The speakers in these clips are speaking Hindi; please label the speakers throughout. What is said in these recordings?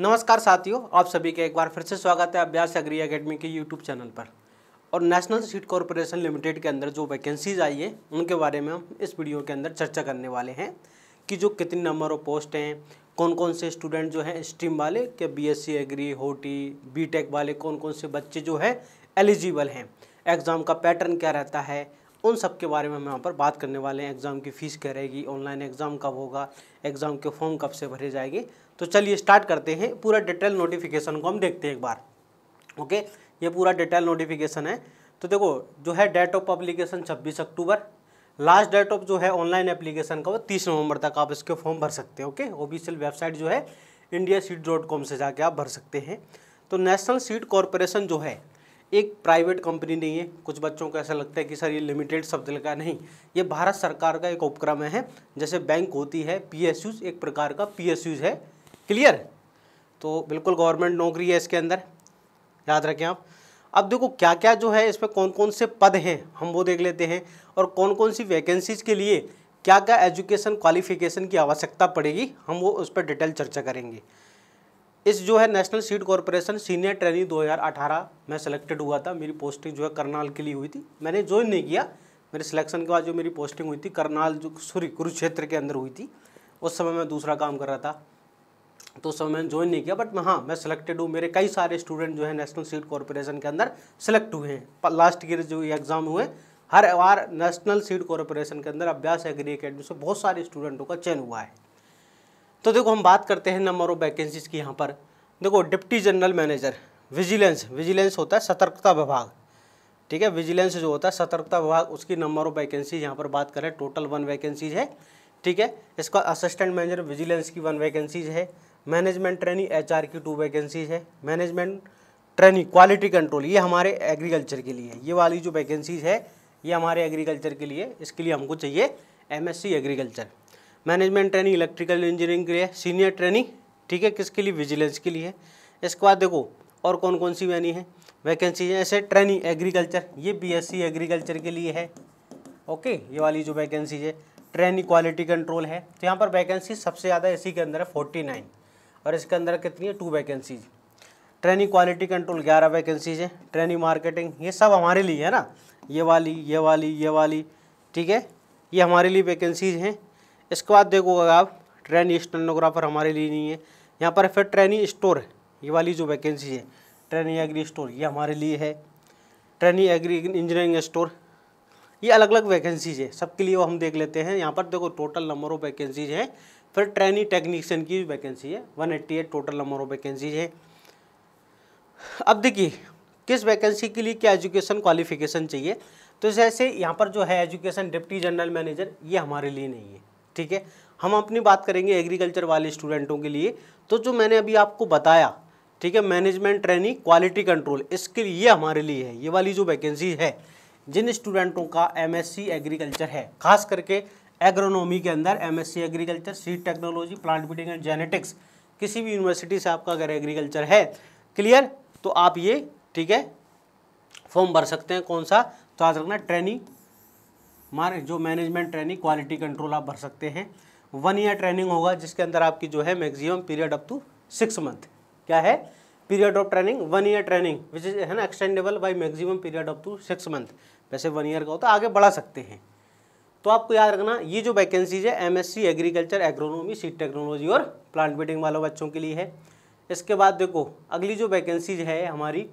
Speaker 1: नमस्कार साथियों आप सभी का एक बार फिर से स्वागत है अभ्यास अग्री अकेडमी के यूट्यूब चैनल पर और नेशनल सीट कॉरपोरेशन लिमिटेड के अंदर जो वैकेंसीज आई है उनके बारे में हम इस वीडियो के अंदर चर्चा करने वाले हैं कि जो कितने नंबर ऑफ पोस्ट हैं कौन कौन से स्टूडेंट जो हैं स्ट्रीम वाले S C agri horti BTech वाले कौन कौन से बच्चे जो है एलिजिबल हैं एग्ज़ाम का पैटर्न क्या रहता है उन सब के बारे में हम यहाँ पर बात करने वाले हैं एग्ज़ाम की फ़ीस क्या रहेगी ऑनलाइन एग्ज़ाम कब होगा एग्ज़ाम के फॉर्म कब से भरे जाएंगे तो चलिए स्टार्ट करते हैं पूरा डिटेल नोटिफिकेशन को हम देखते हैं एक बार ओके ये पूरा डिटेल नोटिफिकेशन है तो देखो जो है डेट ऑफ पब्लिकेशन छब्बीस अक्टूबर लास्ट डेट ऑफ जो है ऑनलाइन एप्लीकेशन का वो तीस नवंबर तक आप इसके फॉर्म भर सकते हैं ओके ऑफिशियल वेबसाइट जो है इंडिया सीट डॉट कॉम से जाके आप भर सकते हैं तो नेशनल सीट कॉरपोरेशन जो है एक प्राइवेट कंपनी नहीं है कुछ बच्चों को ऐसा लगता है कि सर ये लिमिटेड शब्द लगा नहीं ये भारत सरकार का एक उपक्रम है जैसे बैंक होती है पी एक प्रकार का पी है क्लियर तो बिल्कुल गवर्नमेंट नौकरी है इसके अंदर याद रखें आप अब देखो क्या क्या जो है इसमें कौन कौन से पद हैं हम वो देख लेते हैं और कौन कौन सी वैकेंसीज़ के लिए क्या क्या एजुकेशन क्वालिफिकेशन की आवश्यकता पड़ेगी हम वो उस पर डिटेल चर्चा करेंगे इस जो है national seed corporation senior training 2018 में सिलेक्टेड हुआ था मेरी पोस्टिंग जो है करनाल के लिए हुई थी मैंने ज्वाइन नहीं किया मेरे सिलेक्शन के बाद जो मेरी पोस्टिंग हुई थी करनाल जो सॉरी कुरुक्षेत्र के अंदर हुई थी उस समय मैं दूसरा काम कर रहा था तो उस समय मैंने ज्वाइन नहीं किया बट हाँ मैं सिलेक्टेड हूँ मेरे कई सारे स्टूडेंट जो है नेशनल सीट कॉरपोरेशन के अंदर सेलेक्ट हुए हैं लास्ट ईयर जो एग्ज़ाम हुए हर बार नेशनल सीट कॉरपोरेशन के अंदर अभ्यास एग्री अकेडमी से बहुत सारे स्टूडेंटों का चयन हुआ है तो देखो हम बात करते हैं नंबर ऑफ वैकेंसीज की यहाँ पर देखो deputy general manager vigilance vigilance होता है सतर्कता विभाग ठीक है विजिलेंस जो होता है सतर्कता विभाग उसकी नंबर ऑफ वैकेंसीज यहाँ पर बात करें टोटल वन वैकेंसीज है ठीक है इसका असिस्टेंट मैनेजर विजिलेंस की वन वैकेंसीज है मैनेजमेंट ट्रेनिंग एच की टू वैकेंसीज है मैनेजमेंट ट्रेनिंग क्वालिटी कंट्रोल ये हमारे एग्रीकल्चर के लिए ये वाली जो वैकेंसीज है ये हमारे एग्रीकल्चर के लिए इसके लिए हमको चाहिए M agriculture management training electrical engineering के लिए सीनियर ट्रेनिंग ठीक है किसके लिए विजिलेंस के लिए इसके बाद देखो और कौन कौन सी वैनी है वैकेंसी है ऐसे ट्रेनिंग एग्रीकल्चर ये बीएससी एग्रीकल्चर के लिए है ओके ये वाली जो वैकेंसी है ट्रेनिंग क्वालिटी कंट्रोल है तो यहाँ पर वैकेंसी सबसे ज़्यादा इसी के अंदर है फोर्टी नाइन और इसके अंदर कितनी है two vacancies training quality control ग्यारह वैकेंसीज है ट्रेनिंग मार्केटिंग ये सब हमारे लिए है ना ये वाली ये वाली ये वाली ठीक है ये हमारे लिए वैकेंसीज हैं इसके बाद देखोगे आप ट्रेनी स्टेनोग्राफर हमारे लिए नहीं है यहाँ पर फिर ट्रेनी स्टोर है ये वाली जो वैकेंसी है ट्रेनी एग्री स्टोर ये हमारे लिए है ट्रेनी एग्री इंजीनियरिंग स्टोर ये अलग अलग वैकेंसीज है सबके लिए वो हम देख लेते हैं यहाँ पर देखो टोटल नंबर ऑफ वैकेंसीज हैं फिर ट्रेनी टेक्नीशियन की वैकेंसी है one eighty eight total number of vacancies है अब देखिए किस वैकेंसी के लिए क्या एजुकेशन क्वालिफिकेशन चाहिए तो जैसे यहाँ पर जो है एजुकेशन डिप्टी जनरल मैनेजर ये हमारे लिए नहीं है ठीक है हम अपनी बात करेंगे एग्रीकल्चर वाले स्टूडेंटों के लिए तो जो मैंने अभी आपको बताया ठीक है मैनेजमेंट ट्रेनिंग क्वालिटी कंट्रोल इसके लिए हमारे लिए है ये वाली जो वैकेंसी है जिन स्टूडेंटों का एमएससी एग्रीकल्चर है खास करके एग्रोनॉमी के अंदर MSc agriculture seed technology plant breeding and genetics किसी भी यूनिवर्सिटी से आपका अगर एग्रीकल्चर है क्लियर तो आप ये ठीक है फॉर्म भर सकते हैं कौन सा तो याद रखना ट्रेनिंग हमारे जो मैनेजमेंट ट्रेनिंग क्वालिटी कंट्रोल आप भर सकते हैं वन ईयर ट्रेनिंग होगा जिसके अंदर आपकी जो है maximum period up to six month क्या है period of training one year training which is है ना extendable by maximum period up to six month वैसे वन ईयर का होता तो है आगे बढ़ा सकते हैं तो आपको याद रखना ये जो वैकेंसीज है MSc agriculture agronomy seed technology और प्लांट बीटिंग वालों बच्चों के लिए है इसके बाद देखो अगली जो वैकेंसीज है हमारी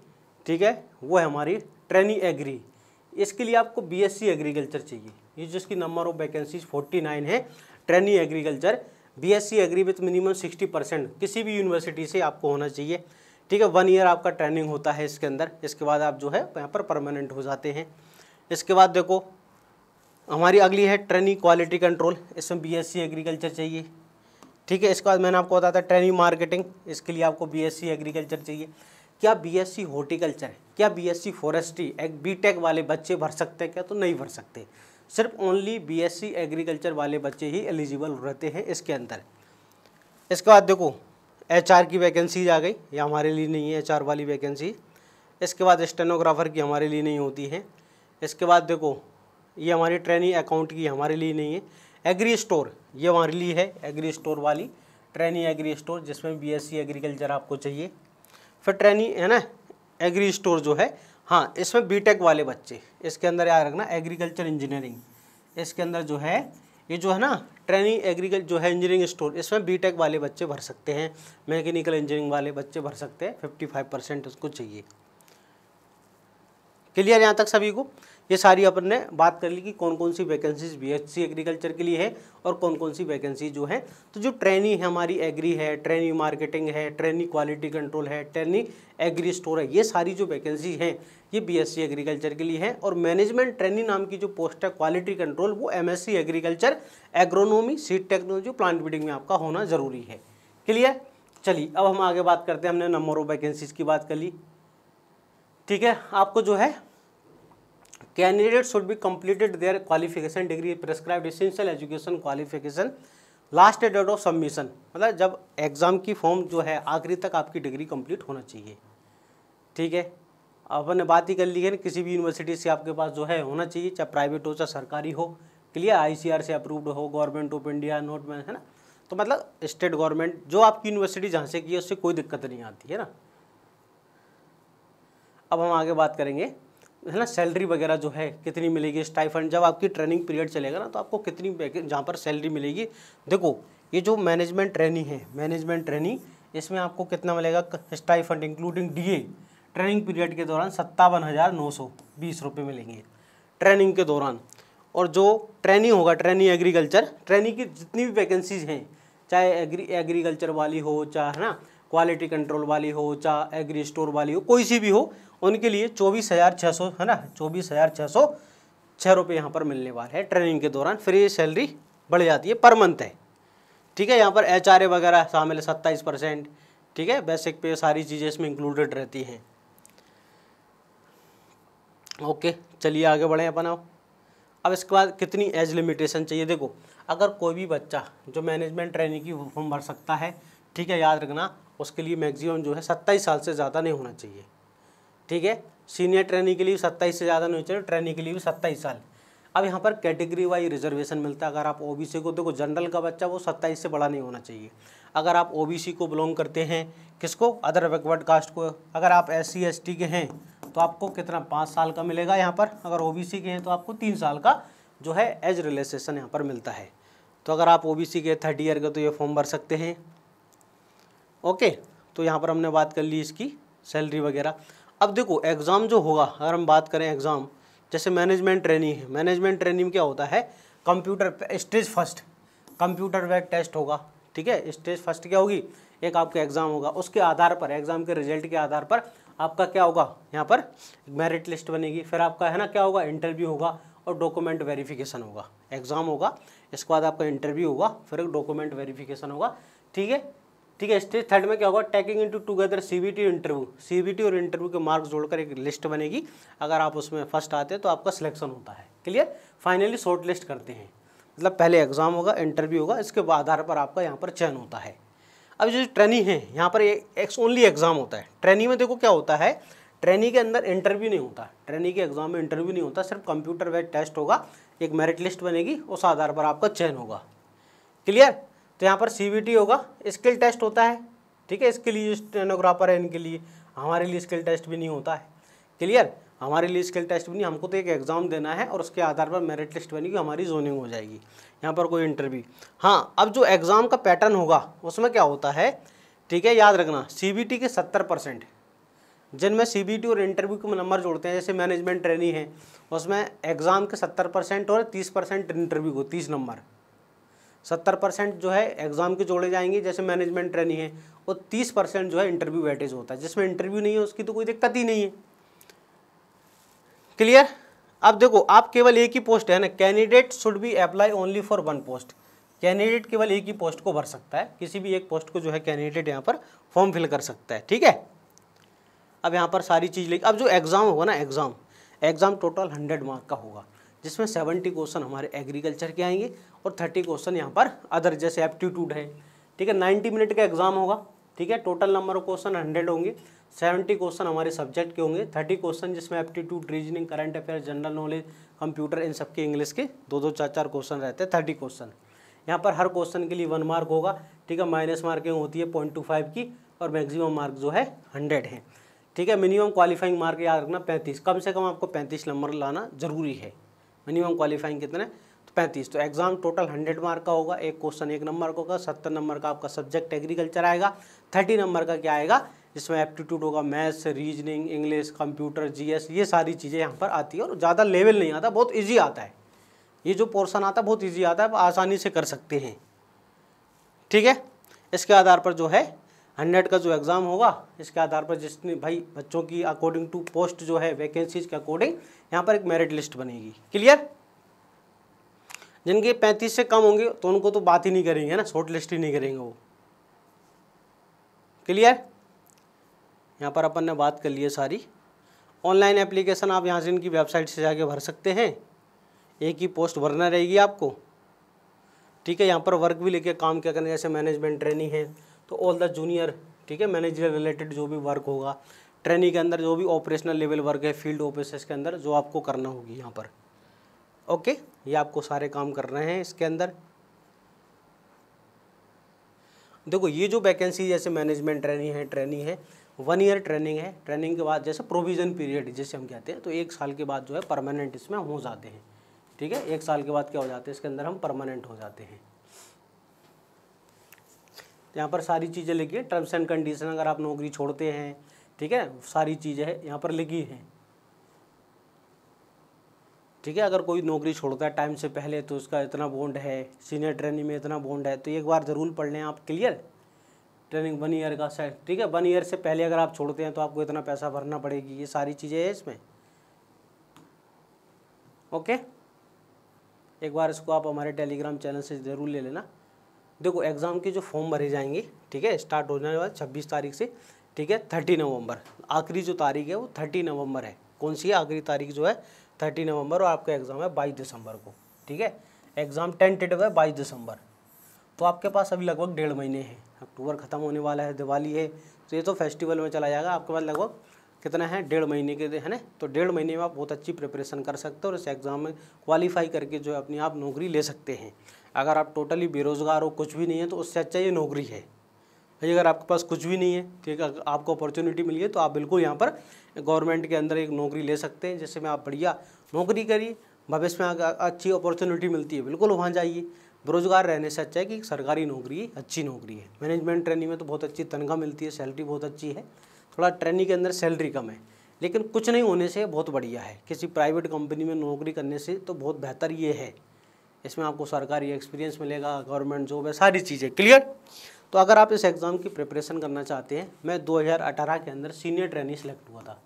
Speaker 1: ठीक है वो है हमारी ट्रेनिंग एग्री इसके लिए आपको बीएससी एग्रीकल्चर चाहिए ये जिसकी नंबर ऑफ वैकेंसीज 49 है trainee agriculture BSc agri with minimum 60 percent किसी भी यूनिवर्सिटी से आपको होना चाहिए ठीक है वन ईयर आपका ट्रेनिंग होता है इसके अंदर इसके बाद आप जो है यहाँ पर परमानेंट हो जाते हैं इसके बाद देखो हमारी अगली है ट्रेनी क्वालिटी कंट्रोल इसमें बीएससी एग्रीकल्चर चाहिए ठीक है इसके बाद मैंने आपको बताया था ट्रेनिंग मार्केटिंग इसके लिए आपको बीएससी एग्रीकल्चर चाहिए क्या बी एस सी हॉर्टिकल्चर है क्या बीएससी फॉरेस्ट्री एक बीटेक वाले बच्चे भर सकते हैं क्या तो नहीं भर सकते सिर्फ ओनली बीएससी एग्रीकल्चर वाले बच्चे ही एलिजिबल रहते हैं इसके अंदर इसके बाद देखो एचआर की वैकेंसीज आ गई ये हमारे लिए नहीं है एचआर वाली वैकेंसी इसके बाद स्टेनोग्राफर की हमारे लिए नहीं होती है इसके बाद देखो ये हमारी ट्रेनिंग अकाउंट की हमारे लिए नहीं है एग्री स्टोर ये हमारे लिए है एग्री स्टोर वाली ट्रेनिंग एग्री स्टोर जिसमें बी एग्रीकल्चर आपको चाहिए फिर ट्रेनिंग है ना एग्री स्टोर जो है हाँ इसमें बीटेक वाले बच्चे इसके अंदर याद रखना एग्रीकल्चर इंजीनियरिंग इसके अंदर जो है ये जो है ना ट्रेनिंग एग्रीकल जो है इंजीनियरिंग स्टोर इसमें बीटेक वाले बच्चे भर सकते हैं मैकेनिकल इंजीनियरिंग वाले बच्चे भर सकते हैं फिफ्टी फाइव परसेंट उसको चाहिए क्लियर यहाँ तक सभी को ये सारी अपन ने बात कर ली कि कौन कौन सी वैकेंसीज बीएससी एग्रीकल्चर के लिए है और कौन कौन सी वैकेंसी जो है तो जो ट्रेनी है हमारी एग्री है ट्रेनी मार्केटिंग है ट्रेनी क्वालिटी कंट्रोल है ट्रेनी एग्री स्टोर है ये सारी जो वैकेंसी हैं ये बीएससी एग्रीकल्चर के लिए है और मैनेजमेंट ट्रेनी नाम की जो पोस्ट है क्वालिटी कंट्रोल वो M agriculture agronomy seed technology plant breeding में आपका होना ज़रूरी है क्लियर चलिए अब हम आगे बात करते हैं हमने नंबर ऑफ वैकेंसीज की बात कर ली ठीक है आपको जो है candidate should be completed their qualification degree prescribe essential education qualification last date of submission मतलब जब एग्ज़ाम की फॉर्म जो है आखिरी तक आपकी डिग्री कंप्लीट होना चाहिए ठीक है अपन बात ही कर ली है ना किसी भी यूनिवर्सिटी से आपके पास जो है होना चाहिए चाहे प्राइवेट हो चाहे सरकारी हो क्लियर आईसीआर से अप्रूव्ड हो गवर्नमेंट ऑफ इंडिया नोट में है ना तो मतलब स्टेट गवर्नमेंट जो आपकी यूनिवर्सिटी जहाँ से की है उससे कोई दिक्कत नहीं आती है ना अब हम आगे बात करेंगे है ना सैलरी वगैरह जो है कितनी मिलेगी स्टाइफंड जब आपकी ट्रेनिंग पीरियड चलेगा ना तो आपको कितनी जहाँ पर सैलरी मिलेगी देखो ये जो मैनेजमेंट ट्रेनिंग है मैनेजमेंट ट्रेनिंग इसमें आपको कितना मिलेगा stipend including DA training period के दौरान सत्तावन हज़ार नौ सौ बीस रुपये मिलेंगे ट्रेनिंग के दौरान और जो ट्रेनिंग होगा ट्रेनिंग एग्रीकल्चर ट्रेनिंग की जितनी भी वैकेंसीज हैं चाहे एग्री एग्रीकल्चर वाली हो चाहे ना क्वालिटी कंट्रोल वाली हो चाहे एग्री स्टोर वाली हो कोई सी भी हो उनके लिए चौबीस हज़ार छः सौ है ना चौबीस हज़ार छः सौ छः रुपये यहाँ पर मिलने वाले हैं ट्रेनिंग के दौरान फिर ये सैलरी बढ़ जाती है पर मंथ है ठीक है यहाँ पर एच आर ए वगैरह शामिल है सत्ताईस परसेंट ठीक है बेसिक पे सारी चीज़ें इसमें इंक्लूडेड रहती हैं ओके चलिए आगे बढ़ें अपना अब इसके बाद कितनी एज लिमिटेशन चाहिए देखो अगर कोई भी बच्चा जो मैनेजमेंट ट्रेनिंग की फॉर्म भर सकता है ठीक है याद रखना उसके लिए मैक्सिमम जो है सत्ताईस साल से ज़्यादा नहीं होना चाहिए ठीक है सीनियर ट्रेनिंग के लिए भी सत्ताईस से ज़्यादा नहीं चाहिए ट्रेनिंग के लिए भी सत्ताईस साल अब यहाँ पर कैटेगरी वाइज रिजर्वेशन मिलता है अगर आप ओबीसी को देखो जनरल का बच्चा वो सत्ताईस से बड़ा नहीं होना चाहिए अगर आप ओबीसी को बिलोंग करते हैं किसको अदर बैकवर्ड कास्ट को अगर आप एस सी के हैं तो आपको कितना पाँच साल का मिलेगा यहाँ पर अगर ओ के हैं तो आपको तीन साल का जो है एज रिलेक्सेशन यहाँ पर मिलता है तो अगर आप ओ के थर्ड ईयर का तो ये फॉर्म भर सकते हैं ओके तो यहाँ पर हमने बात कर ली इसकी सैलरी वगैरह अब देखो एग्ज़ाम जो होगा अगर हम बात करें एग्ज़ाम जैसे मैनेजमेंट ट्रेनिंग है मैनेजमेंट ट्रेनिंग क्या होता है कंप्यूटर स्टेज फर्स्ट कंप्यूटर वैक टेस्ट होगा ठीक है स्टेज फर्स्ट क्या होगी एक आपका एग्ज़ाम होगा उसके आधार पर एग्ज़ाम के रिजल्ट के आधार पर आपका क्या होगा यहाँ पर मेरिट लिस्ट बनेगी फिर आपका है ना क्या होगा इंटरव्यू होगा और डॉक्यूमेंट वेरिफिकेशन होगा एग्ज़ाम होगा इसके बाद आपका इंटरव्यू होगा फिर डॉक्यूमेंट वेरिफिकेशन होगा ठीक है ठीक है स्टेज थर्ड में क्या होगा taking into together CBT interview CBT और इंटरव्यू के मार्क्स जोड़कर एक लिस्ट बनेगी अगर आप उसमें फर्स्ट आते हैं तो आपका सिलेक्शन होता है क्लियर फाइनली शॉर्ट लिस्ट करते हैं मतलब पहले एग्ज़ाम होगा इंटरव्यू होगा इसके आधार पर आपका यहाँ पर चयन होता है अब जो ट्रेनिंग है यहाँ पर एक ओनली एग्ज़ाम होता है ट्रेनी में देखो क्या होता है ट्रेनिंग के अंदर इंटरव्यू नहीं होता ट्रेनिंग के एग्ज़ाम में इंटरव्यू नहीं होता सिर्फ कंप्यूटर वेब टेस्ट होगा एक मेरिट लिस्ट बनेगी उस आधार पर आपका चयन होगा क्लियर तो यहाँ पर सी होगा स्किल टेस्ट होता है ठीक है इसके लिए स्टेनोग्राफर है इनके लिए हमारे लिए स्किल टेस्ट भी नहीं होता है क्लियर हमारे लिए स्किल टेस्ट भी नहीं हमको तो एक एग्ज़ाम देना है और उसके आधार पर मेरिट लिस्ट बनेगी हमारी जोनिंग हो जाएगी यहाँ पर कोई इंटरव्यू हाँ अब जो एग्ज़ाम का पैटर्न होगा उसमें क्या होता है ठीक है याद रखना सी के सत्तर परसेंट जिनमें सी और इंटरव्यू के नंबर जोड़ते हैं जैसे मैनेजमेंट ट्रेनिंग है उसमें एग्ज़ाम के सत्तर परसेंट और तीस परसेंट इंटरव्यू को तीस नंबर सत्तर परसेंट जो है एग्ज़ाम के जोड़े जाएंगे जैसे मैनेजमेंट ट्रेनिंग है और तीस परसेंट जो है इंटरव्यू वेटेज होता है जिसमें इंटरव्यू नहीं है उसकी तो कोई दिक्कत ही नहीं है क्लियर अब देखो आप केवल एक ही पोस्ट है ना candidate should be apply only for one post candidate केवल एक ही पोस्ट को भर सकता है किसी भी एक पोस्ट को जो है कैंडिडेट यहाँ पर फॉर्म फिल कर सकता है ठीक है अब यहाँ पर सारी चीज़ लिख अब जो एग्ज़ाम होगा ना exam exam total hundred mark का होगा जिसमें सेवेंटी क्वेश्चन हमारे एग्रीकल्चर के आएंगे और थर्टी क्वेश्चन यहाँ पर अदर जैसे एप्टीट्यूड है ठीक है नाइन्टी मिनट का एग्जाम होगा ठीक है total number of question hundred होंगे सेवेंटी क्वेश्चन हमारे सब्जेक्ट के होंगे थर्टी क्वेश्चन जिसमें aptitude reasoning current affair general knowledge computer इन सबके इंग्लिश के दो दो चार चार क्वेश्चन रहते हैं थर्टी क्वेश्चन यहाँ पर हर क्वेश्चन के लिए वन मार्क होगा ठीक है माइनस मार्किंग होती है पॉइंट टू फाइव की और मैक्सिमम मार्क जो है हंड्रेड है ठीक है मिनिमम क्वालिफाइंग मार्क याद रखना पैंतीस कम से कम आपको पैंतीस नंबर लाना जरूरी है मिनिमम क्वालिफाइंग कितना है तो पैंतीस तो एग्ज़ाम टोटल हंड्रेड मार्क का होगा एक क्वेश्चन एक नंबर का होगा सत्तर नंबर का आपका सब्जेक्ट एग्रीकल्चर आएगा थर्टी नंबर का क्या आएगा जिसमें एप्टीट्यूड होगा maths reasoning English computer GS ये सारी चीज़ें यहाँ पर आती है और ज़्यादा लेवल नहीं आता बहुत ईजी आता है ये जो पोर्सन आता है बहुत ईजी आता है आप आसानी से कर सकते हैं ठीक है इसके आधार पर जो है हंड्रेड का जो एग्ज़ाम होगा इसके आधार पर जिसने भाई बच्चों की अकॉर्डिंग टू पोस्ट जो है वैकेंसीज के अकॉर्डिंग यहाँ पर एक मेरिट लिस्ट बनेगी क्लियर जिनके पैंतीस से कम होंगे तो उनको तो बात ही नहीं करेंगे ना शॉर्ट लिस्ट ही नहीं करेंगे वो क्लियर यहाँ पर अपन ने बात कर ली है सारी ऑनलाइन एप्लीकेशन आप यहाँ से इनकी वेबसाइट से जाके भर सकते हैं एक ही पोस्ट भरना रहेगी आपको ठीक है यहाँ पर वर्क भी लेके काम क्या करना जैसे मैनेजमेंट ट्रेनिंग है तो ऑल द जूनियर ठीक है मैनेजर रिलेटेड जो भी वर्क होगा ट्रेनिंग के अंदर जो भी ऑपरेशनल लेवल वर्क है फील्ड ऑफिस के अंदर जो आपको करना होगी यहाँ पर ओके ये आपको सारे काम कर रहे हैं इसके अंदर देखो ये जो वैकेंसी जैसे मैनेजमेंट ट्रेनिंग है ट्रेनिंग है वन ईयर ट्रेनिंग है ट्रेनिंग के बाद जैसे प्रोविज़न पीरियड जैसे हम कहते हैं तो एक साल के बाद जो है परमानेंट इसमें हो जाते हैं ठीक है एक साल के बाद क्या हो जाते हैं इसके अंदर हम परमानेंट हो जाते हैं यहाँ पर सारी चीज़ें लिखी है टर्म्स एंड कंडीशन अगर आप नौकरी छोड़ते हैं ठीक है सारी चीज़ें है यहाँ पर लिखी हैं ठीक है अगर कोई नौकरी छोड़ता है टाइम से पहले तो उसका इतना बॉन्ड है सीनियर ट्रेनिंग में इतना बॉन्ड है तो एक बार ज़रूर पढ़ लें आप क्लियर ट्रेनिंग वन ईयर का सेट ठीक है वन ईयर से पहले अगर आप छोड़ते हैं तो आपको इतना पैसा भरना पड़ेगी ये सारी चीज़ें हैं इसमें ओके एक बार इसको आप हमारे टेलीग्राम चैनल से ज़रूर ले लेना देखो एग्ज़ाम के जो फॉर्म भरे जाएंगे ठीक है स्टार्ट हो जाने बाद छब्बीस तारीख से ठीक है थर्टी नवंबर आखिरी जो तारीख है वो थर्टी नवंबर है कौन सी है आखिरी तारीख जो है थर्टी नवंबर और आपका एग्ज़ाम है बाईस दिसंबर को ठीक है एग्ज़ाम टेंटेटिव है बाईस दिसंबर तो आपके पास अभी लगभग डेढ़ महीने हैं अक्टूबर ख़त्म होने वाला है दिवाली है तो ये तो फेस्टिवल में चला जाएगा आपके पास लगभग कितना है डेढ़ महीने के है ना तो डेढ़ महीने में आप बहुत अच्छी प्रिपरेशन कर सकते हो और इस एग्ज़ाम में क्वालिफाई करके जो है अपनी आप नौकरी ले सकते हैं अगर आप टोटली बेरोज़गार हो कुछ भी नहीं है तो उससे अच्छा ये नौकरी है भाई अगर आपके पास कुछ भी नहीं है ठीक है आपको अपॉर्चुनिटी मिली है तो आप बिल्कुल यहाँ पर गवर्नमेंट के अंदर एक नौकरी ले सकते हैं जिससे में आप बढ़िया नौकरी करिए भविष्य में अच्छी अपॉर्चुनिटी मिलती है बिल्कुल वहाँ जाइए बेरोजगार रहने से अच्छा है कि सरकारी नौकरी अच्छी नौकरी है मैनेजमेंट ट्रेनिंग में तो बहुत अच्छी तनख्वाह मिलती है सैलरी बहुत अच्छी है थोड़ा ट्रेनिंग के अंदर सैलरी कम है लेकिन कुछ नहीं होने से बहुत बढ़िया है किसी प्राइवेट कंपनी में नौकरी करने से तो बहुत बेहतर ये है इसमें आपको सरकारी एक्सपीरियंस मिलेगा गवर्नमेंट जॉब है सारी चीज़ें क्लियर तो अगर आप इस एग्ज़ाम की प्रिपरेशन करना चाहते हैं मैं 2018 के अंदर सीनियर ट्रेनिंग सेलेक्ट हुआ था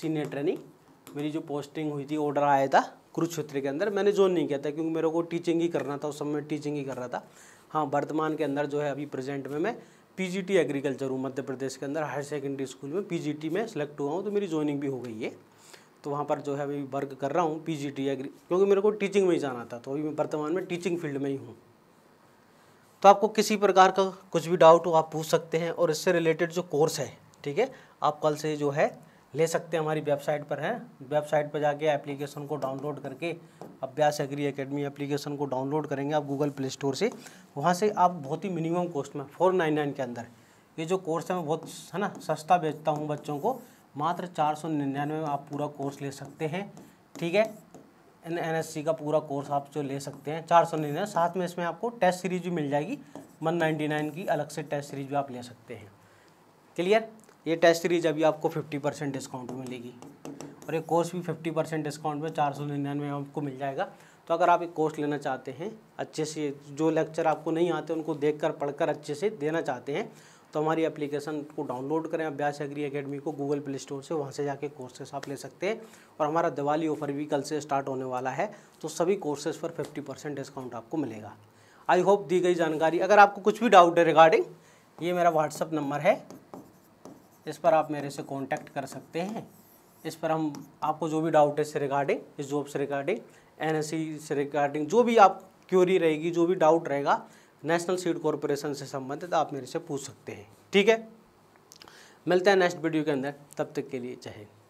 Speaker 1: सीनियर ट्रेनिंग मेरी जो पोस्टिंग हुई थी ऑर्डर आया था कुरुक्षेत्र के अंदर मैंने ज्वाइन नहीं किया था क्योंकि मेरे को टीचिंग ही करना था उस समय टीचिंग ही कर रहा था हाँ वर्तमान के अंदर जो है अभी प्रेजेंट में मैं पीजीटी एग्रीकल्चर हूँ मध्य प्रदेश के अंदर हायर सेकेंडरी स्कूल में पीजीटी में सेलेक्ट हुआ हूँ तो मेरी ज्वाइनिंग भी हो गई है तो वहाँ पर जो है अभी वर्क कर रहा हूँ पीजीटी एग्री क्योंकि मेरे को टीचिंग में ही जाना था तो अभी मैं वर्तमान में टीचिंग फील्ड में ही हूँ तो आपको किसी प्रकार का कुछ भी डाउट हो आप पूछ सकते हैं और इससे रिलेटेड जो कोर्स है ठीक है आप कल से जो है ले सकते हैं हमारी वेबसाइट पर है वेबसाइट पर जाके एप्लीकेशन को डाउनलोड करके अभ्यास एग्री एकेडमी एप्लीकेशन को डाउनलोड करेंगे आप गूगल प्ले स्टोर से वहाँ से आप बहुत ही मिनिमम कॉस्ट में फोर नाइन नाइन के अंदर ये जो कोर्स है मैं बहुत है ना सस्ता बेचता हूँ बच्चों को मात्र चार सौ निन्यानवे में आप पूरा कोर्स ले सकते हैं ठीक है एन एन एस सी का पूरा कोर्स आप जो ले सकते हैं चार सौ निन्यानवे साथ में इसमें आपको टेस्ट सीरीज भी मिल जाएगी वन नाइन्टी नाइन की अलग से टेस्ट सीरीज भी आप ले सकते हैं क्लियर ये टेस्ट सीरीज अभी आपको फिफ्टी परसेंट डिस्काउंट मिलेगी और ये कोर्स भी फिफ्टी परसेंट डिस्काउंट में चार सौ निन्यानवे आपको मिल जाएगा तो अगर आप एक कोर्स लेना चाहते हैं अच्छे से जो लेक्चर आपको नहीं आते उनको देख कर पढ़ कर अच्छे से देना चाहते हैं तो हमारी एप्लीकेशन को डाउनलोड करें अभ्यास एग्री अकेडमी को गूगल प्ले स्टोर से वहाँ से जाके कोर्सेस आप ले सकते हैं और हमारा दिवाली ऑफर भी कल से स्टार्ट होने वाला है तो सभी कोर्सेज़ पर फिफ्टी परसेंट डिस्काउंट आपको मिलेगा आई होप दी गई जानकारी अगर आपको कुछ भी डाउट है रिगार्डिंग ये मेरा व्हाट्सअप नंबर है इस पर आप मेरे से कॉन्टैक्ट कर सकते हैं इस पर हम आपको जो भी डाउट है इससे रिगार्डिंग इस जॉब से रिगार्डिंग एन से रिगार्डिंग जो भी आप क्यूरी रहेगी जो भी डाउट रहेगा नेशनल सीड कॉरपोरेशन से संबंधित आप मेरे से पूछ सकते हैं ठीक है मिलते हैं नेक्स्ट वीडियो के अंदर तब तक के लिए जय